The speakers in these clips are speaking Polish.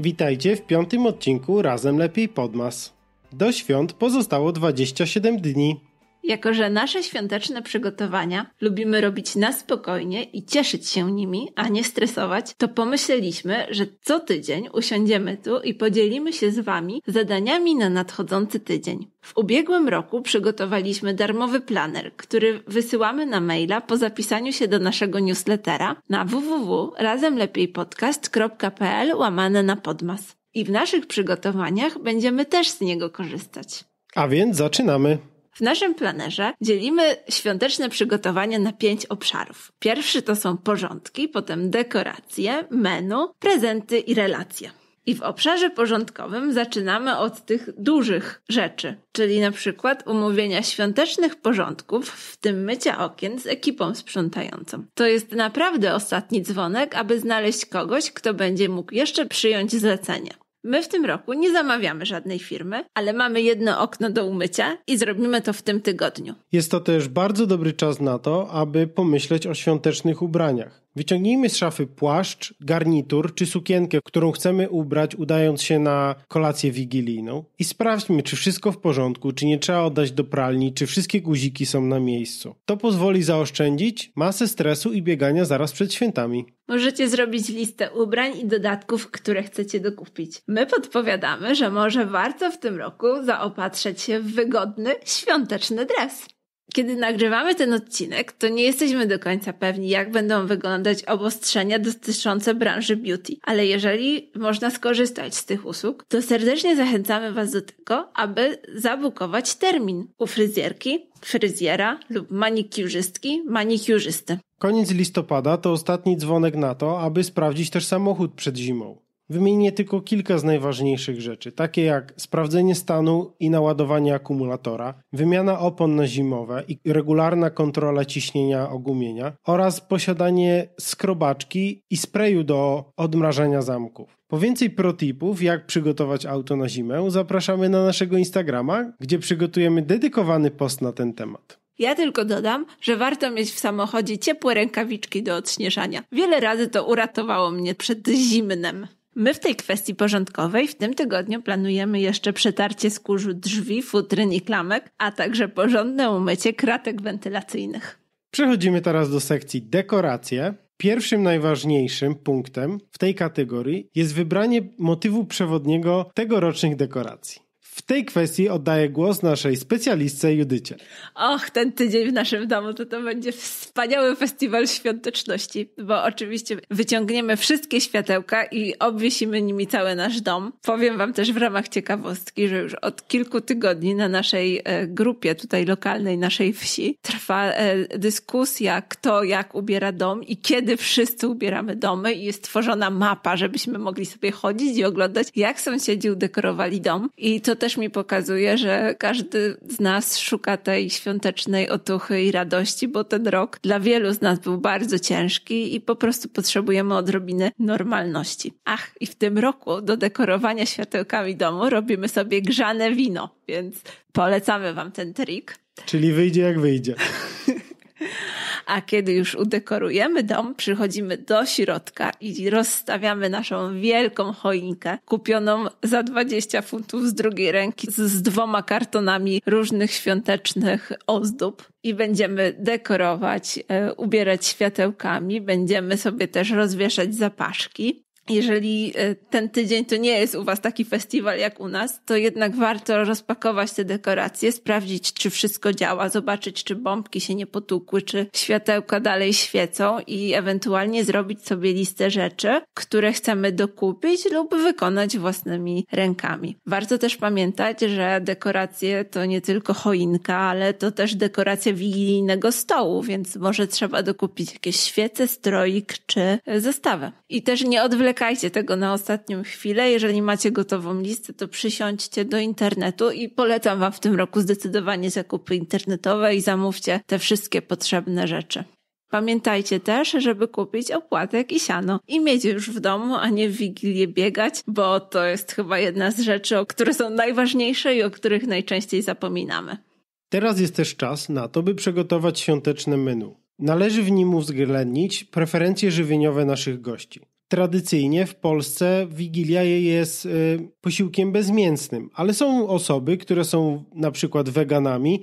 Witajcie w piątym odcinku Razem Lepiej Podmas. Do świąt pozostało 27 dni. Jako, że nasze świąteczne przygotowania lubimy robić na spokojnie i cieszyć się nimi, a nie stresować, to pomyśleliśmy, że co tydzień usiądziemy tu i podzielimy się z Wami zadaniami na nadchodzący tydzień. W ubiegłym roku przygotowaliśmy darmowy planer, który wysyłamy na maila po zapisaniu się do naszego newslettera na wwwrazemlepiejpodcastpl łamane na podmas. I w naszych przygotowaniach będziemy też z niego korzystać. A więc zaczynamy. W naszym planerze dzielimy świąteczne przygotowania na pięć obszarów. Pierwszy to są porządki, potem dekoracje, menu, prezenty i relacje. I w obszarze porządkowym zaczynamy od tych dużych rzeczy, czyli na przykład umówienia świątecznych porządków, w tym mycia okien z ekipą sprzątającą. To jest naprawdę ostatni dzwonek, aby znaleźć kogoś, kto będzie mógł jeszcze przyjąć zlecenie. My w tym roku nie zamawiamy żadnej firmy, ale mamy jedno okno do umycia i zrobimy to w tym tygodniu. Jest to też bardzo dobry czas na to, aby pomyśleć o świątecznych ubraniach. Wyciągnijmy z szafy płaszcz, garnitur czy sukienkę, którą chcemy ubrać, udając się na kolację wigilijną i sprawdźmy, czy wszystko w porządku, czy nie trzeba oddać do pralni, czy wszystkie guziki są na miejscu. To pozwoli zaoszczędzić masę stresu i biegania zaraz przed świętami. Możecie zrobić listę ubrań i dodatków, które chcecie dokupić. My podpowiadamy, że może warto w tym roku zaopatrzeć się w wygodny, świąteczny dres kiedy nagrywamy ten odcinek, to nie jesteśmy do końca pewni, jak będą wyglądać obostrzenia dotyczące branży beauty. Ale jeżeli można skorzystać z tych usług, to serdecznie zachęcamy Was do tego, aby zabukować termin u fryzjerki, fryzjera lub manikiurzystki, manikiurzysty. Koniec listopada to ostatni dzwonek na to, aby sprawdzić też samochód przed zimą. Wymienię tylko kilka z najważniejszych rzeczy, takie jak sprawdzenie stanu i naładowanie akumulatora, wymiana opon na zimowe i regularna kontrola ciśnienia ogumienia oraz posiadanie skrobaczki i sprayu do odmrażania zamków. Po więcej protipów, jak przygotować auto na zimę, zapraszamy na naszego Instagrama, gdzie przygotujemy dedykowany post na ten temat. Ja tylko dodam, że warto mieć w samochodzie ciepłe rękawiczki do odśnieżania. Wiele razy to uratowało mnie przed zimnem. My w tej kwestii porządkowej w tym tygodniu planujemy jeszcze przetarcie skórzu drzwi, futryn i klamek, a także porządne umycie kratek wentylacyjnych. Przechodzimy teraz do sekcji dekoracje. Pierwszym najważniejszym punktem w tej kategorii jest wybranie motywu przewodniego tegorocznych dekoracji. W tej kwestii oddaję głos naszej specjalistce Judycie. Och, ten tydzień w naszym domu to to będzie wspaniały festiwal świąteczności, bo oczywiście wyciągniemy wszystkie światełka i obwiesimy nimi cały nasz dom. Powiem wam też w ramach ciekawostki, że już od kilku tygodni na naszej e, grupie tutaj lokalnej, naszej wsi, trwa e, dyskusja, kto jak ubiera dom i kiedy wszyscy ubieramy domy i jest tworzona mapa, żebyśmy mogli sobie chodzić i oglądać, jak sąsiedzi udekorowali dom. I to też też mi pokazuje, że każdy z nas szuka tej świątecznej otuchy i radości, bo ten rok dla wielu z nas był bardzo ciężki i po prostu potrzebujemy odrobiny normalności. Ach, i w tym roku do dekorowania światełkami domu robimy sobie grzane wino, więc polecamy Wam ten trik. Czyli wyjdzie jak wyjdzie a kiedy już udekorujemy dom, przychodzimy do środka i rozstawiamy naszą wielką choinkę kupioną za 20 funtów z drugiej ręki z, z dwoma kartonami różnych świątecznych ozdób i będziemy dekorować, e, ubierać światełkami, będziemy sobie też rozwieszać zapaszki jeżeli e, ten tydzień to nie jest u Was taki festiwal jak u nas, to jednak warto rozpakować te dekoracje, sprawdzić, czy wszystko działa, zobaczyć, czy bombki się nie potukły, czy światełka dalej świecą i ewentualnie zrobić sobie listę rzeczy, które chcemy dokupić lub wykonać własnymi rękami. Warto też pamiętać, że dekoracje to nie tylko choinka, ale to też dekoracja wigilijnego stołu, więc może trzeba dokupić jakieś świece, stroik czy zestawę. I też nie odwlekać czekajcie tego na ostatnią chwilę. Jeżeli macie gotową listę, to przysiądźcie do internetu i polecam Wam w tym roku zdecydowanie zakupy internetowe i zamówcie te wszystkie potrzebne rzeczy. Pamiętajcie też, żeby kupić opłatek i siano i mieć już w domu, a nie w Wigilię biegać, bo to jest chyba jedna z rzeczy, o które są najważniejsze i o których najczęściej zapominamy. Teraz jest też czas na to, by przygotować świąteczne menu. Należy w nim uwzględnić preferencje żywieniowe naszych gości tradycyjnie w Polsce Wigilia jest y, posiłkiem bezmięsnym, ale są osoby, które są na przykład weganami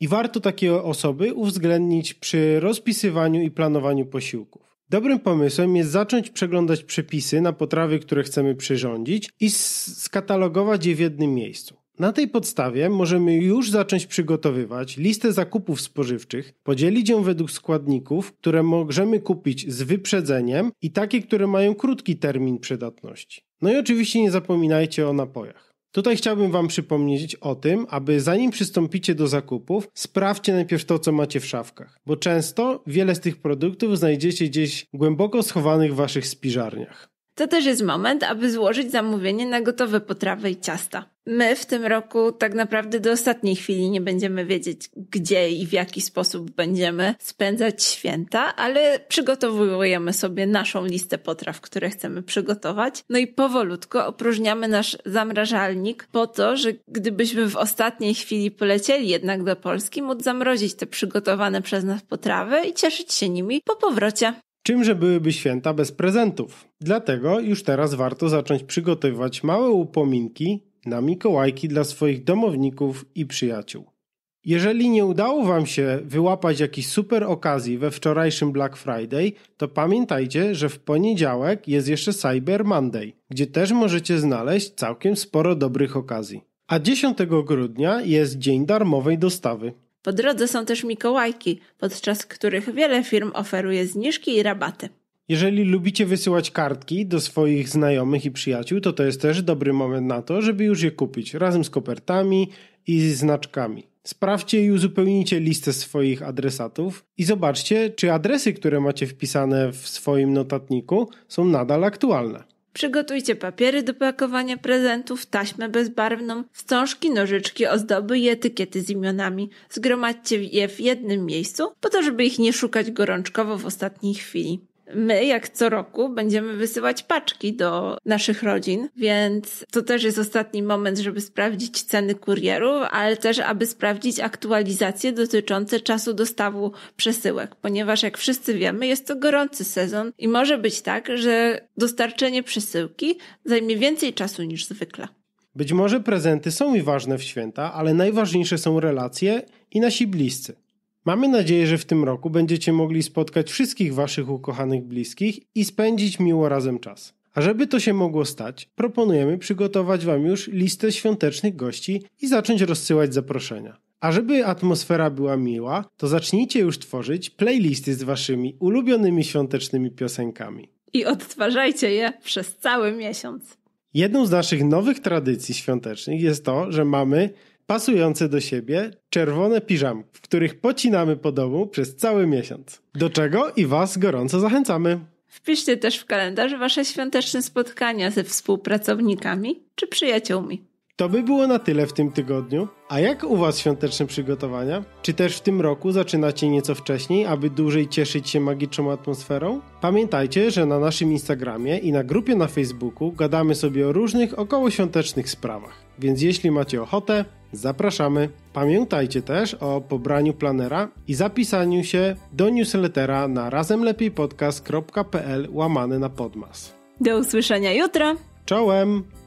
i warto takie osoby uwzględnić przy rozpisywaniu i planowaniu posiłków. Dobrym pomysłem jest zacząć przeglądać przepisy na potrawy, które chcemy przyrządzić i skatalogować je w jednym miejscu. Na tej podstawie możemy już zacząć przygotowywać listę zakupów spożywczych, podzielić ją według składników, które możemy kupić z wyprzedzeniem i takie, które mają krótki termin przydatności. No i oczywiście nie zapominajcie o napojach. Tutaj chciałbym Wam przypomnieć o tym, aby zanim przystąpicie do zakupów, sprawdźcie najpierw to, co macie w szafkach, bo często wiele z tych produktów znajdziecie gdzieś głęboko schowanych w Waszych spiżarniach. To też jest moment, aby złożyć zamówienie na gotowe potrawy i ciasta. My w tym roku tak naprawdę do ostatniej chwili nie będziemy wiedzieć, gdzie i w jaki sposób będziemy spędzać święta, ale przygotowujemy sobie naszą listę potraw, które chcemy przygotować. No i powolutko opróżniamy nasz zamrażalnik po to, że gdybyśmy w ostatniej chwili polecieli jednak do Polski, móc zamrozić te przygotowane przez nas potrawy i cieszyć się nimi po powrocie. Czymże byłyby święta bez prezentów? Dlatego już teraz warto zacząć przygotowywać małe upominki na Mikołajki dla swoich domowników i przyjaciół. Jeżeli nie udało Wam się wyłapać jakiejś super okazji we wczorajszym Black Friday, to pamiętajcie, że w poniedziałek jest jeszcze Cyber Monday, gdzie też możecie znaleźć całkiem sporo dobrych okazji. A 10 grudnia jest dzień darmowej dostawy. Po drodze są też mikołajki, podczas których wiele firm oferuje zniżki i rabaty. Jeżeli lubicie wysyłać kartki do swoich znajomych i przyjaciół, to to jest też dobry moment na to, żeby już je kupić razem z kopertami i znaczkami. Sprawdźcie i uzupełnijcie listę swoich adresatów i zobaczcie, czy adresy, które macie wpisane w swoim notatniku, są nadal aktualne. Przygotujcie papiery do pakowania prezentów, taśmę bezbarwną, wstążki, nożyczki, ozdoby i etykiety z imionami. Zgromadźcie je w jednym miejscu, po to, żeby ich nie szukać gorączkowo w ostatniej chwili my, jak co roku, będziemy wysyłać paczki do naszych rodzin, więc to też jest ostatni moment, żeby sprawdzić ceny kurierów, ale też aby sprawdzić aktualizacje dotyczące czasu dostawu przesyłek, ponieważ jak wszyscy wiemy, jest to gorący sezon i może być tak, że dostarczenie przesyłki zajmie więcej czasu niż zwykle. Być może prezenty są mi ważne w święta, ale najważniejsze są relacje i nasi bliscy. Mamy nadzieję, że w tym roku będziecie mogli spotkać wszystkich Waszych ukochanych bliskich i spędzić miło razem czas. A żeby to się mogło stać, proponujemy przygotować Wam już listę świątecznych gości i zacząć rozsyłać zaproszenia. A żeby atmosfera była miła, to zacznijcie już tworzyć playlisty z Waszymi ulubionymi świątecznymi piosenkami. I odtwarzajcie je przez cały miesiąc. Jedną z naszych nowych tradycji świątecznych jest to, że mamy pasujące do siebie czerwone piżam, w których pocinamy po domu przez cały miesiąc. Do czego i Was gorąco zachęcamy. Wpiszcie też w kalendarz Wasze świąteczne spotkania ze współpracownikami czy przyjaciółmi. To by było na tyle w tym tygodniu. A jak u Was świąteczne przygotowania? Czy też w tym roku zaczynacie nieco wcześniej, aby dłużej cieszyć się magiczną atmosferą? Pamiętajcie, że na naszym Instagramie i na grupie na Facebooku gadamy sobie o różnych okołoświątecznych sprawach. Więc jeśli macie ochotę, Zapraszamy. Pamiętajcie też o pobraniu planera i zapisaniu się do newslettera na razemlepiejpodcast.pl łamany na podmas. Do usłyszenia jutro. Czołem!